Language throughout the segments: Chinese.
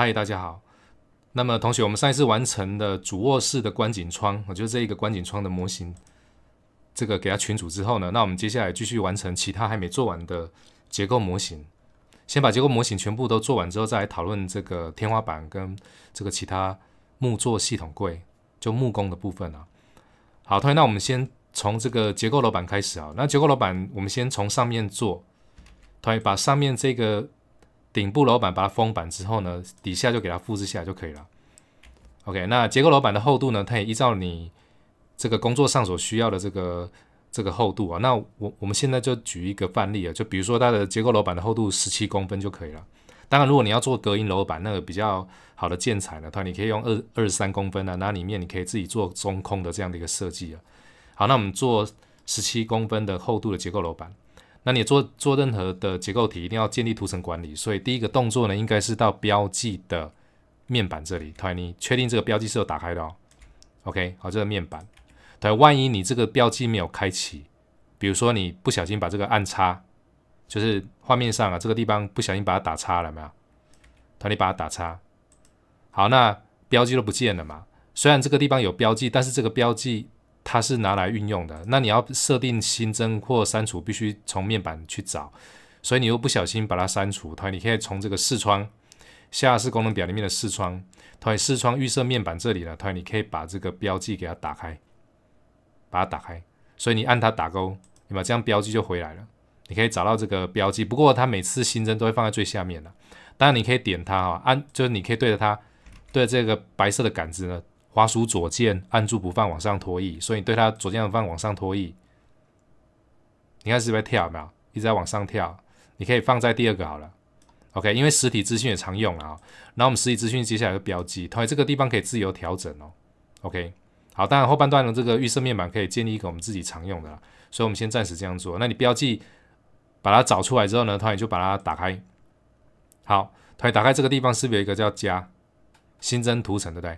嗨，大家好。那么，同学，我们上一次完成的主卧室的观景窗，我觉得这一个观景窗的模型，这个给它群组之后呢，那我们接下来继续完成其他还没做完的结构模型。先把结构模型全部都做完之后，再来讨论这个天花板跟这个其他木作系统柜，就木工的部分啊。好，同学，那我们先从这个结构楼板开始啊。那结构楼板，我们先从上面做。同学，把上面这个。顶部楼板把它封板之后呢，底下就给它复制下来就可以了。OK，那结构楼板的厚度呢，它也依照你这个工作上所需要的这个这个厚度啊。那我我们现在就举一个范例啊，就比如说它的结构楼板的厚度十七公分就可以了。当然，如果你要做隔音楼板，那个比较好的建材呢，它你可以用二二三公分的，那里面你可以自己做中空的这样的一个设计啊。好，那我们做十七公分的厚度的结构楼板。那你做做任何的结构体，一定要建立图层管理。所以第一个动作呢，应该是到标记的面板这里，团你确定这个标记是有打开的哦。OK，好，这个面板。对，万一你这个标记没有开启，比如说你不小心把这个按叉，就是画面上啊这个地方不小心把它打叉了没有？团你把它打叉，好，那标记都不见了嘛。虽然这个地方有标记，但是这个标记。它是拿来运用的，那你要设定新增或删除，必须从面板去找，所以你又不小心把它删除。它，你可以从这个视窗下视功能表里面的视窗，它视窗预设面板这里呢，它，你可以把这个标记给它打开，把它打开，所以你按它打勾，你把这样标记就回来了，你可以找到这个标记。不过它每次新增都会放在最下面的。当然你可以点它哈，按就是你可以对着它，对这个白色的杆子呢。滑鼠左键按住不放，往上拖曳。所以你对它左键不放往上拖曳，你看是不是跳没有？一直在往上跳。你可以放在第二个好了。OK，因为实体资讯也常用了啊。然后我们实体资讯接下来会标记，它这个地方可以自由调整哦。OK，好，当然后半段的这个预设面板可以建立一个我们自己常用的啦。所以我们先暂时这样做。那你标记把它找出来之后呢，它也就把它打开。好，它打开这个地方是不是有一个叫加新增图层，对不对？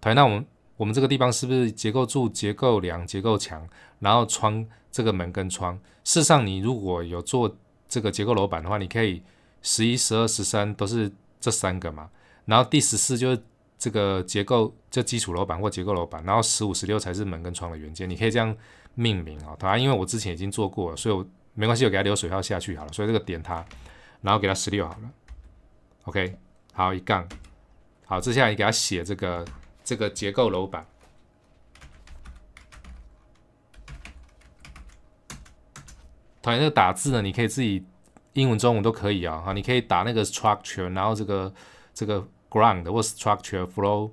对，那我们我们这个地方是不是结构柱、结构梁、结构墙，然后窗这个门跟窗？事实上，你如果有做这个结构楼板的话，你可以十一、十二、十三都是这三个嘛。然后第十四就是这个结构这基础楼板或结构楼板，然后十五、十六才是门跟窗的原件。你可以这样命名啊。当然，因为我之前已经做过了，所以我没关系，我给它流水号下去好了。所以这个点它，然后给它十六好了。OK，好一杠，好，接下来你给它写这个。这个结构楼板，同学，这个打字呢，你可以自己英文、中文都可以啊。哈，你可以打那个 structure，然后这个这个 ground 或 structure flow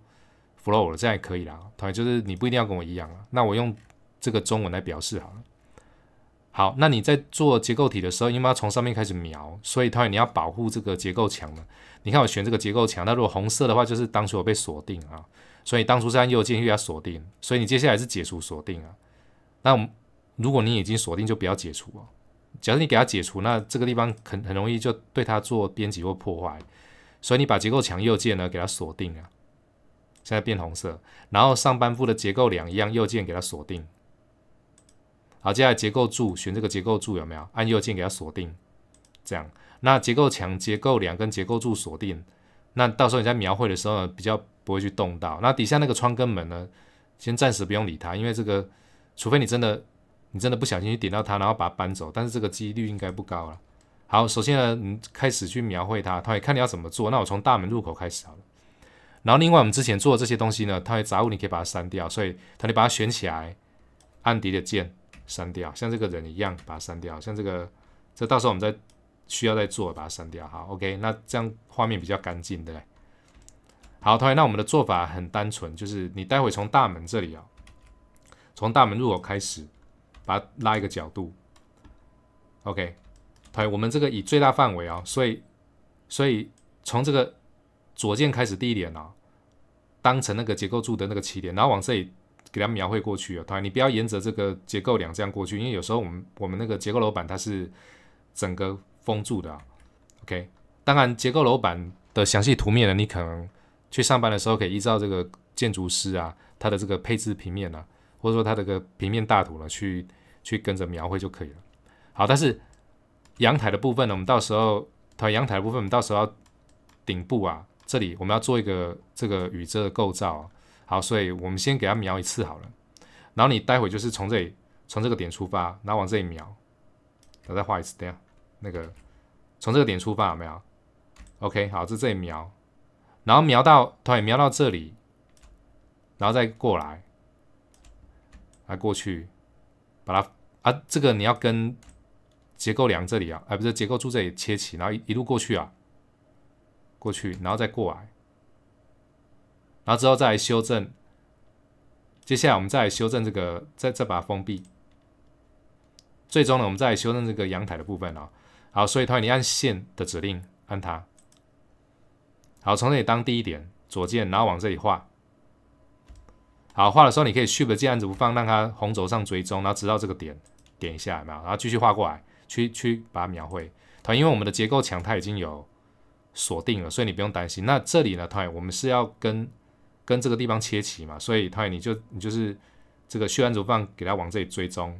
flow，这样也可以啦。同学，就是你不一定要跟我一样啊。那我用这个中文来表示好了。好，那你在做结构体的时候，因为要从上面开始描，所以同样你要保护这个结构墙嘛。你看我选这个结构墙，那如果红色的话，就是当初我被锁定啊。所以当初是按右键要锁定，所以你接下来是解除锁定啊。那如果你已经锁定，就不要解除哦。假设你给它解除，那这个地方很很容易就对它做编辑或破坏。所以你把结构墙右键呢给它锁定啊，现在变红色。然后上半部的结构梁一样右键给它锁定。好，接下来结构柱选这个结构柱有没有按右键给它锁定？这样，那结构墙、结构梁跟结构柱锁定，那到时候你在描绘的时候比较。不会去动到那底下那个窗跟门呢，先暂时不用理它，因为这个，除非你真的，你真的不小心去点到它，然后把它搬走，但是这个几率应该不高了。好，首先呢，你开始去描绘它，它会看你要怎么做。那我从大门入口开始好了。然后另外我们之前做的这些东西呢，它会杂物你可以把它删掉，所以它你把它选起来，按 D 的键删掉，像这个人一样把它删掉，像这个，这到时候我们再需要再做把它删掉。好，OK，那这样画面比较干净对。好，同学，那我们的做法很单纯，就是你待会从大门这里啊，从大门入口开始，把它拉一个角度。OK，同学，我们这个以最大范围啊，所以所以从这个左键开始第一点啊，当成那个结构柱的那个起点，然后往这里给它描绘过去啊。同学，你不要沿着这个结构梁这样过去，因为有时候我们我们那个结构楼板它是整个封住的。OK，当然结构楼板的详细图面呢，你可能。去上班的时候，可以依照这个建筑师啊，他的这个配置平面啊，或者说他的个平面大图呢，去去跟着描绘就可以了。好，但是阳台的部分呢，我们到时候它阳台的部分，我们到时候顶部啊这里，我们要做一个这个雨遮的构造。好，所以我们先给它描一次好了。然后你待会就是从这里，从这个点出发，然后往这里描，我再画一次。等下那个从这个点出发，没有？OK，好，这这里描。然后瞄到，对，瞄到这里，然后再过来，来过去，把它啊，这个你要跟结构梁这里啊，哎，不是结构柱这里切起，然后一路过去啊，过去，然后再过来，然后之后再来修正，接下来我们再来修正这个，再再把它封闭，最终呢，我们再来修正这个阳台的部分啊，好，所以同学你按线的指令按它。好，从这里当第一点，左键，然后往这里画。好，画的时候你可以 Shift 键按住不放，让它横轴上追踪，然后直到这个点，点一下，有没有？然后继续画过来，去去把它描绘。它因为我们的结构强，它已经有锁定了，所以你不用担心。那这里呢，它我们是要跟跟这个地方切齐嘛，所以它你就你就是这个 Shift 按住不放，给它往这里追踪。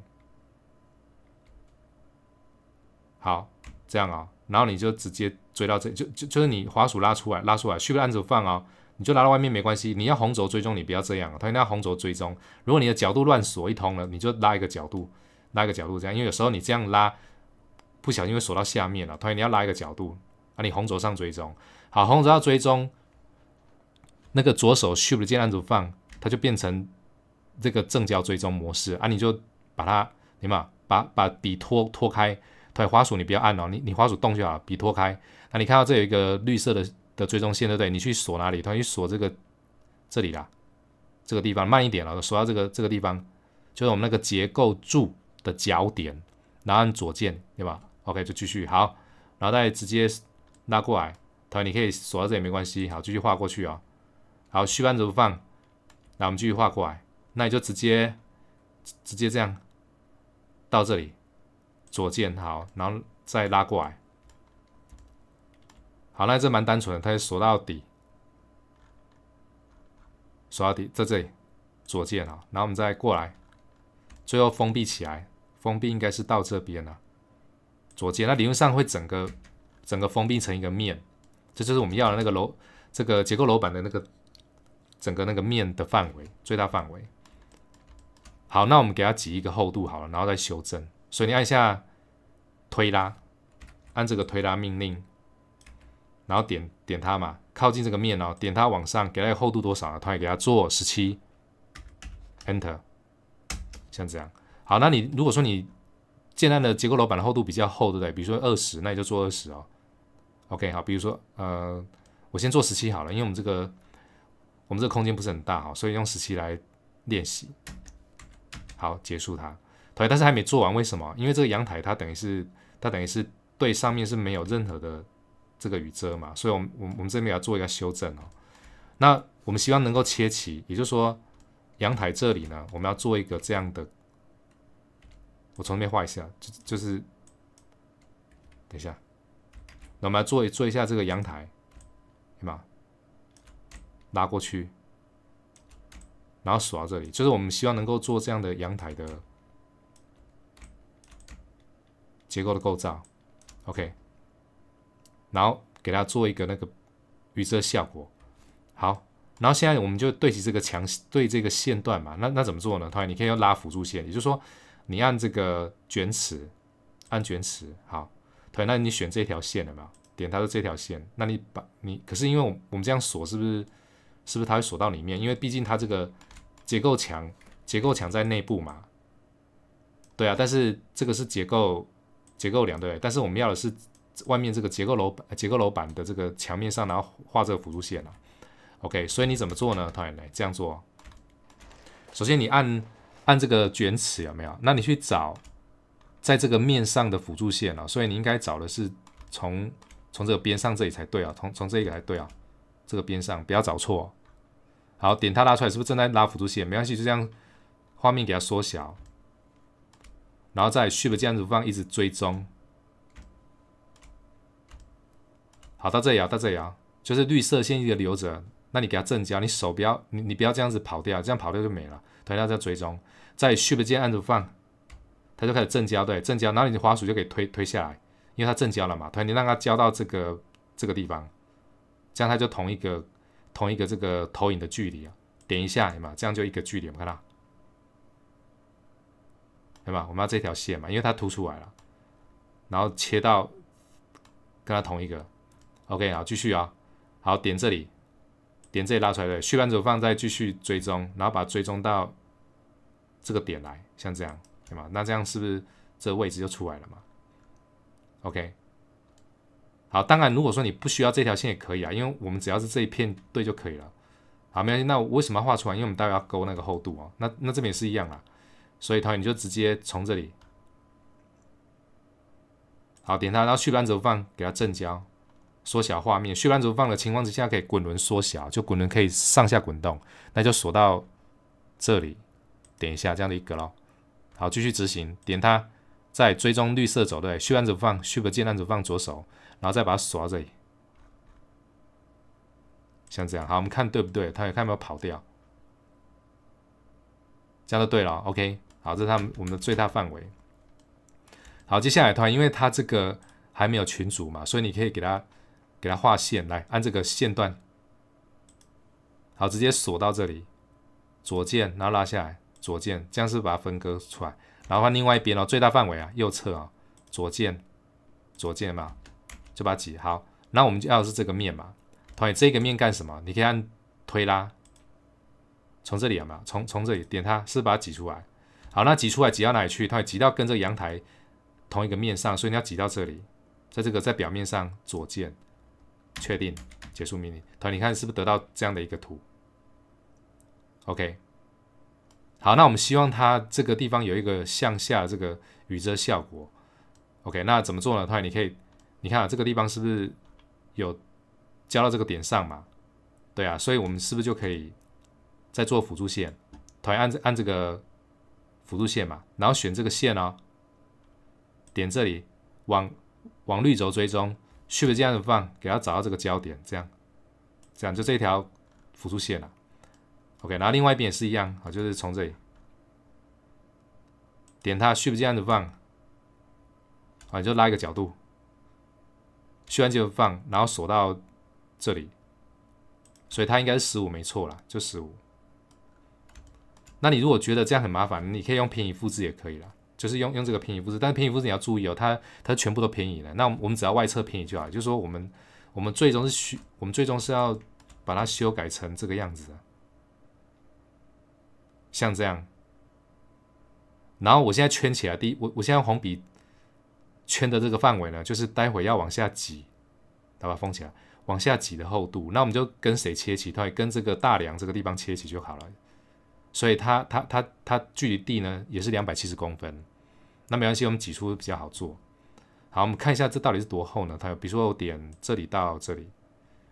好，这样啊。然后你就直接追到这就就就是你滑鼠拉出来拉出来，shift 按住放啊，你就拉到外面没关系。你要红轴追踪，你不要这样。他一定要红轴追踪，如果你的角度乱锁一通了，你就拉一个角度，拉一个角度这样。因为有时候你这样拉不小心会锁到下面了。他说你要拉一个角度啊，你红轴上追踪。好，红轴要追踪，那个左手 shift 键按住放，它就变成这个正交追踪模式啊，你就把它，你嘛，把把底拖拖开。对，滑鼠你不要按哦，你你滑鼠动就好，笔拖开。那你看到这有一个绿色的的追踪线，对不对？你去锁哪里？他去锁这个这里啦，这个地方慢一点了，锁到这个这个地方，就是我们那个结构柱的脚点，然后按左键，对吧？OK 就继续好，然后再直接拉过来。他你可以锁到这里没关系，好继续画过去啊。好，虚怎么放，那我们继续画过来，那你就直接直接这样到这里。左键好，然后再拉过来，好，那这蛮单纯的，它锁到底，锁到底在这里，左键啊，然后我们再过来，最后封闭起来，封闭应该是到这边了，左键，那理论上会整个整个封闭成一个面，这就是我们要的那个楼，这个结构楼板的那个整个那个面的范围，最大范围。好，那我们给它挤一个厚度好了，然后再修正，所以你按下。推拉，按这个推拉命令，然后点点它嘛，靠近这个面哦，点它往上，给它厚度多少啊？它学给它做十七，enter，像这样。好，那你如果说你建在的结构楼板的厚度比较厚，对不对？比如说二十，那你就做二十哦。OK，好，比如说呃，我先做十七好了，因为我们这个我们这个空间不是很大哈，所以用十七来练习。好，结束它。对，但是还没做完，为什么？因为这个阳台它等于是它等于是对上面是没有任何的这个雨遮嘛，所以，我们我们我们这边要做一个修正哦。那我们希望能够切齐，也就是说，阳台这里呢，我们要做一个这样的，我重新画一下，就就是，等一下，那我们来做做一下这个阳台，对吗？拉过去，然后锁到这里，就是我们希望能够做这样的阳台的。结构的构造，OK，然后给它做一个那个预设效果，好，然后现在我们就对齐这个墙，对这个线段嘛，那那怎么做呢？同学，你可以用拉辅助线，也就是说你按这个卷尺，按卷尺，好，同学，那你选这条线了嘛？点它的这条线，那你把你可是因为我们我们这样锁是不是是不是它会锁到里面？因为毕竟它这个结构墙结构墙在内部嘛，对啊，但是这个是结构。结构梁对不对？但是我们要的是外面这个结构楼结构楼板的这个墙面上，然后画这个辅助线啊。OK，所以你怎么做呢？同学们，这样做。首先你按按这个卷尺有没有？那你去找在这个面上的辅助线啊，所以你应该找的是从从这个边上这里才对啊，从从这里才对啊，这个边上不要找错。好，点它拉出来是不是正在拉辅助线？没关系，就这样，画面给它缩小。然后再 shift 键样子放一直追踪，好到这里啊，到这里啊，就是绿色线一直留着，那你给它正焦，你手不要你你不要这样子跑掉，这样跑掉就没了。等一下再追踪，再 shift 键按住放，它就开始正焦，对正焦，后你的滑鼠就可以推推下来，因为它正焦了嘛。等你让它交到这个这个地方，这样它就同一个同一个这个投影的距离啊。点一下，行吗？这样就一个距离，我看到。对吧？我们要这条线嘛，因为它凸出来了，然后切到跟它同一个。OK，好，继续啊。好，点这里，点这里拉出来对，续之后放，再继续追踪，然后把追踪到这个点来，像这样，对吗？那这样是不是这个位置就出来了嘛？OK，好，当然如果说你不需要这条线也可以啊，因为我们只要是这一片对就可以了。好，没关系。那我为什么要画出来？因为我们待会要勾那个厚度啊。那那这边也是一样啊。所以它，你就直接从这里，好，点它，然后续扳轴放，给它正交，缩小画面。续扳轴放的情况之下，可以滚轮缩小，就滚轮可以上下滚动，那就锁到这里，点一下，这样的一个咯。好，继续执行，点它，再追踪绿色走对，续扳轴放，续不进扳轴放左手，然后再把它锁到这里，像这样。好，我们看对不对，它也看没有跑掉，这样就对了。OK。好，这是他们我们的最大范围。好，接下来的话，因为它这个还没有群组嘛，所以你可以给它给它画线来，按这个线段。好，直接锁到这里，左键，然后拉下来，左键，这样是把它分割出来。然后另外一边哦，最大范围啊，右侧啊，左键，左键嘛，就把它挤好。那我们就要的是这个面嘛。同学，这个面干什么？你可以按推拉，从这里有没有？从从这里点它是把它挤出来。好，那挤出来挤到哪里去？它挤到跟这个阳台同一个面上，所以你要挤到这里，在这个在表面上左键确定结束命令。它你看是不是得到这样的一个图？OK。好，那我们希望它这个地方有一个向下这个雨遮效果。OK，那怎么做呢？它你可以你看啊、这个地方是不是有交到这个点上嘛？对啊，所以我们是不是就可以再做辅助线？它按按这个。辅助线嘛，然后选这个线哦，点这里，往往绿轴追踪，shift 这样子放，给它找到这个焦点，这样，这样就这条辅助线了。OK，然后另外一边也是一样啊，就是从这里，点它，shift 这样子放，啊就拉一个角度，shift 放，然后锁到这里，所以它应该是十五没错了，就十五。那你如果觉得这样很麻烦，你可以用平移复制也可以了，就是用用这个平移复制。但是平移复制你要注意哦，它它全部都平移了。那我们我们只要外侧平移就好就是说我们我们最终是需我们最终是要把它修改成这个样子的，像这样。然后我现在圈起来，第一我我现在红笔圈的这个范围呢，就是待会要往下挤，把它封起来，往下挤的厚度。那我们就跟谁切起？它跟这个大梁这个地方切起就好了。所以它它它它距离地呢也是两百七十公分，那没关系，我们挤出比较好做。好，我们看一下这到底是多厚呢？它有，比如说我点这里到这里，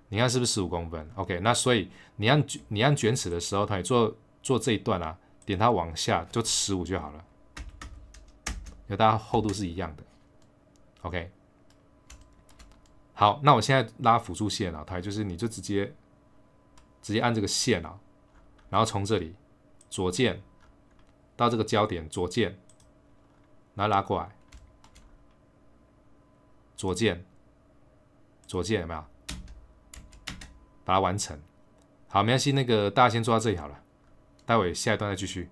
你看是不是十五公分？OK，那所以你按你按卷尺的时候，它也做做这一段啊，点它往下就十五就好了，因为大家厚度是一样的。OK，好，那我现在拉辅助线啊，它就是你就直接直接按这个线啊，然后从这里。左键到这个焦点，左键然后拉过来，左键，左键有没有？把它完成。好，没关系，那个大家先做到这里好了，待会下一段再继续。